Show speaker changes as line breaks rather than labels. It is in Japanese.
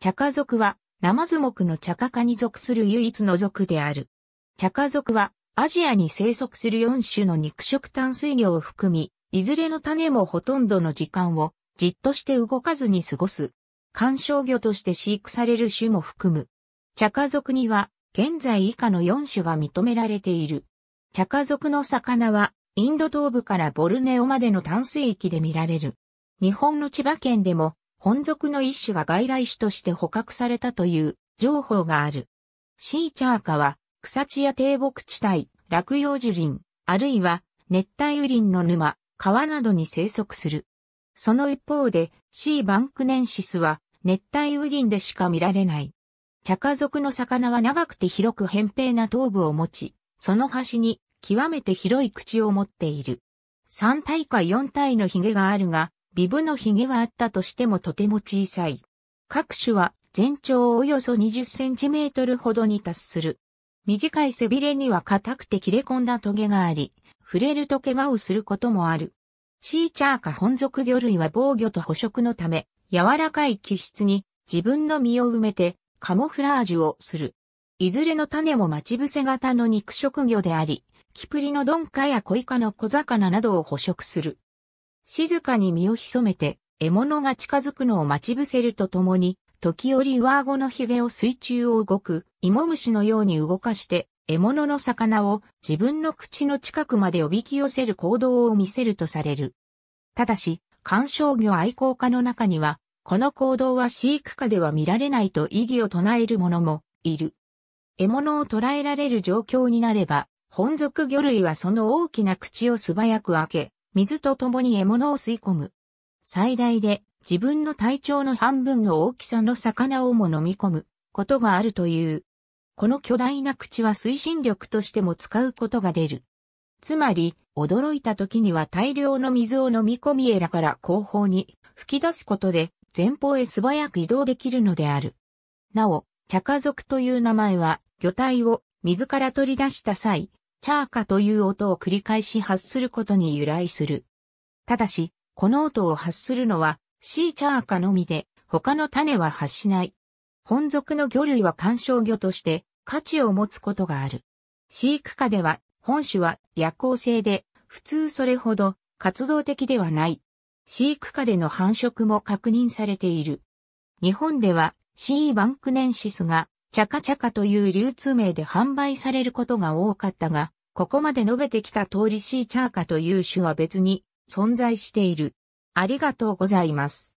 チャカ族は、ナマズ目のチャカ科に属する唯一の族である。チャカ族は、アジアに生息する4種の肉食淡水魚を含み、いずれの種もほとんどの時間をじっとして動かずに過ごす。観賞魚として飼育される種も含む。チャカ族には、現在以下の4種が認められている。チャカ族の魚は、インド東部からボルネオまでの淡水域で見られる。日本の千葉県でも、本属の一種が外来種として捕獲されたという情報がある。シーチャーカは草地や低木地帯、落葉樹林、あるいは熱帯雨林の沼、川などに生息する。その一方で、シーバンクネンシスは熱帯雨林でしか見られない。茶家族の魚は長くて広く扁平な頭部を持ち、その端に極めて広い口を持っている。3体か4体のヒゲがあるが、ビブのヒゲはあったとしてもとても小さい。各種は全長およそ20センチメートルほどに達する。短い背びれには硬くて切れ込んだトゲがあり、触れると怪我をすることもある。シーチャーか本属魚類は防御と捕食のため、柔らかい気質に自分の身を埋めてカモフラージュをする。いずれの種も待ち伏せ型の肉食魚であり、キプリのドンカやコイカの小魚などを捕食する。静かに身を潜めて、獲物が近づくのを待ち伏せるとともに、時折上顎の髭を水中を動く、芋虫のように動かして、獲物の魚を自分の口の近くまでおびき寄せる行動を見せるとされる。ただし、観賞魚愛好家の中には、この行動は飼育下では見られないと異議を唱える者もいる。獲物を捕らえられる状況になれば、本属魚類はその大きな口を素早く開け、水と共に獲物を吸い込む。最大で自分の体長の半分の大きさの魚をも飲み込むことがあるという。この巨大な口は推進力としても使うことが出る。つまり、驚いた時には大量の水を飲み込みエラから後方に吹き出すことで前方へ素早く移動できるのである。なお、茶家族という名前は魚体を水から取り出した際、チャーカという音を繰り返し発することに由来する。ただし、この音を発するのは、シーチャーカのみで、他の種は発しない。本属の魚類は観賞魚として価値を持つことがある。飼育下では、本種は夜行性で、普通それほど活動的ではない。飼育下での繁殖も確認されている。日本では、シーバンクネンシスがチャカチャカという流通名で販売されることが多かったが、ここまで述べてきた通りシーチャーカという種は別に存在している。ありがとうございます。